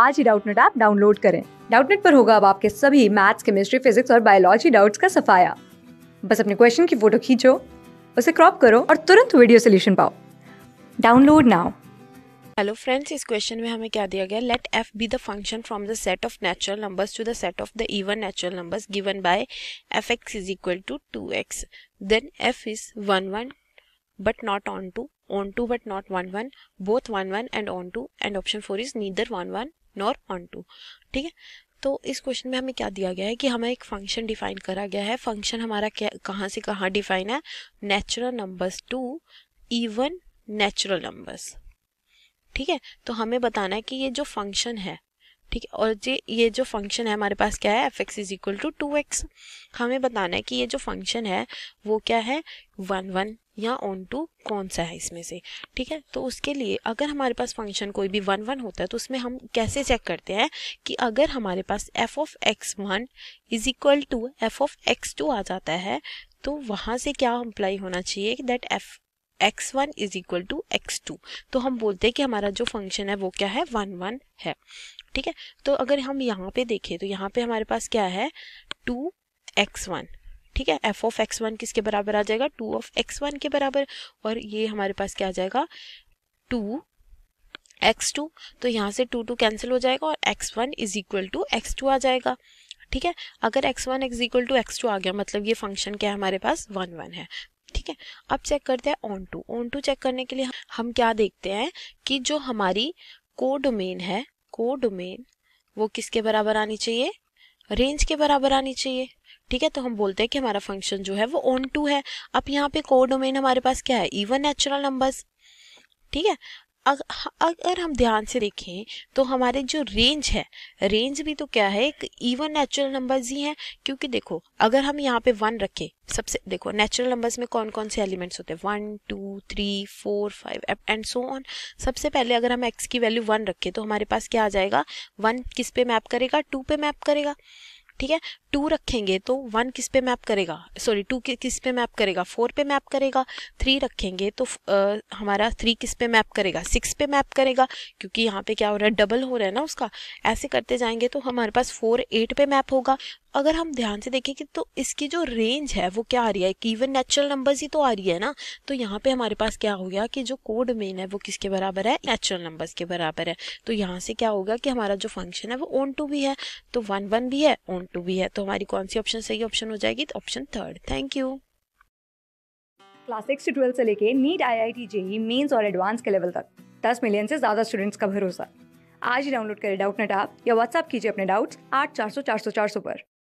आज ही Doubtnut app download करें डाउटनेट पर होगा अब आपके सभी मैथ्स केमिस्ट्री फिजिक्स और बायोलॉजी डाउट्स का सफाया बस अपने क्वेश्चन की फोटो खींचो उसे क्रॉप करो और तुरंत वीडियो सोल्यूशन पाओ डाउनलोड नाउ हेलो फ्रेंड्स इस क्वेश्चन में हमें क्या दिया गया let F be the function from the set of natural numbers to the set of the even natural numbers given by F X is equal to two X then F is one one but not onto to but not one one both one one and onto and option four is neither one one nor onto ठीक है तो इस question में हमें क्या दिया गया है कि हमें एक फंक्शन डिफाइन करा गया है फंक्शन हमारा क्या कहाँ से कहाँ डिफाइन है natural numbers to even natural numbers ठीक है तो हमें बताना है कि ये जो फंक्शन है ठीक है और जे ये जो फंक्शन है हमारे पास क्या है F X is equal to two X हमें बताना है कि ये जो फंक्शन है वो क्या है वन वन या ऑन टू कौन सा है इसमें से ठीक है तो उसके लिए अगर हमारे पास फंक्शन कोई भी वन वन होता है तो उसमें हम कैसे चेक करते हैं कि अगर हमारे पास F of X one is equal to F of X two आ जाता है तो वहाँ से क्या अप्लाई होना चाहिए that F X one is equal to X two तो हम बोलते हैं कि हमारा जो फंक्शन है वो क्या है वन वन है ठीक है तो अगर हम यहाँ पे देखें तो यहाँ पे हमारे पास क्या है टू एक्स वन ठीक है एफ ऑफ एक्स वन किसके बराबर आ जाएगा टू ऑफ एक्स वन के बराबर और ये हमारे पास क्या आ जाएगा टू एक्स टू तो यहाँ से टू टू कैंसिल हो जाएगा और X one is equal to X two आ जाएगा ठीक है अगर X one X equal to X two आ गया मतलब ये फंक्शन क्या है हमारे पास वन वन है ठीक है अब चेक करते हैं onto onto check करने के लिए हम क्या देखते हैं कि जो हमारी कोडोमेन है कोड वो किसके बराबर आनी चाहिए रेंज के बराबर आनी चाहिए ठीक है तो हम बोलते हैं कि हमारा फंक्शन जो है वो ऑन टू है अब यहाँ पे कोडोमेन हमारे पास क्या है इवन नेचुरल नंबर्स ठीक है अगर हम ध्यान से देखें तो हमारे जो रेंज है रेंज भी तो क्या है एक इवन नेचुरल नंबर्स ही हैं क्योंकि देखो अगर हम यहाँ पे वन रखें सबसे देखो नेचुरल नंबर्स में कौन कौन से एलिमेंट्स होते हैं one two three four five and so on सबसे पहले अगर हम एक्स की वैल्यू वन रखें तो हमारे पास क्या आ जाएगा वन किस पे मैप करेगा टू पे मैप करेगा ठीक है टू रखेंगे तो वन किस पे मैप करेगा सॉरी टू किस पे मैप करेगा फोर पे मैप करेगा थ्री रखेंगे तो आ, हमारा थ्री किस पे मैप करेगा सिक्स पे मैप करेगा क्योंकि यहाँ पे क्या हो रहा है डबल हो रहा है ना उसका ऐसे करते जाएंगे तो हमारे पास फोर एट पे मैप होगा अगर हम ध्यान से देखें कि तो इसकी जो रेंज है वो क्या आ रही है कि इवन नेचुरल नंबर्स ही तो आ रही है ना तो यहाँ पे हमारे पास क्या हो गया कि जो कोड मेन है वो किसके बराबर है नेचुरल नंबर्स के बराबर है तो यहाँ से क्या होगा कि हमारा जो फंक्शन है वो ओन टू भी है तो वन वन भी है ओन टू भी है तो हमारी कौन सी ऑप्शन सही ऑप्शन हो जाएगी option third thank you class six से ट्वेल्थ से लेके NEET I I T JEE Mains और एडवांस के लेवल तक दस मिलियन से ज़्यादा स्टूडेंट्स का भरोसा आज ही डाउनलोड करें डाउट नेट आप या व्हाट्सअप कीजिए अपने डाउट्स आठ चार सौ चार सौ चार सौ पर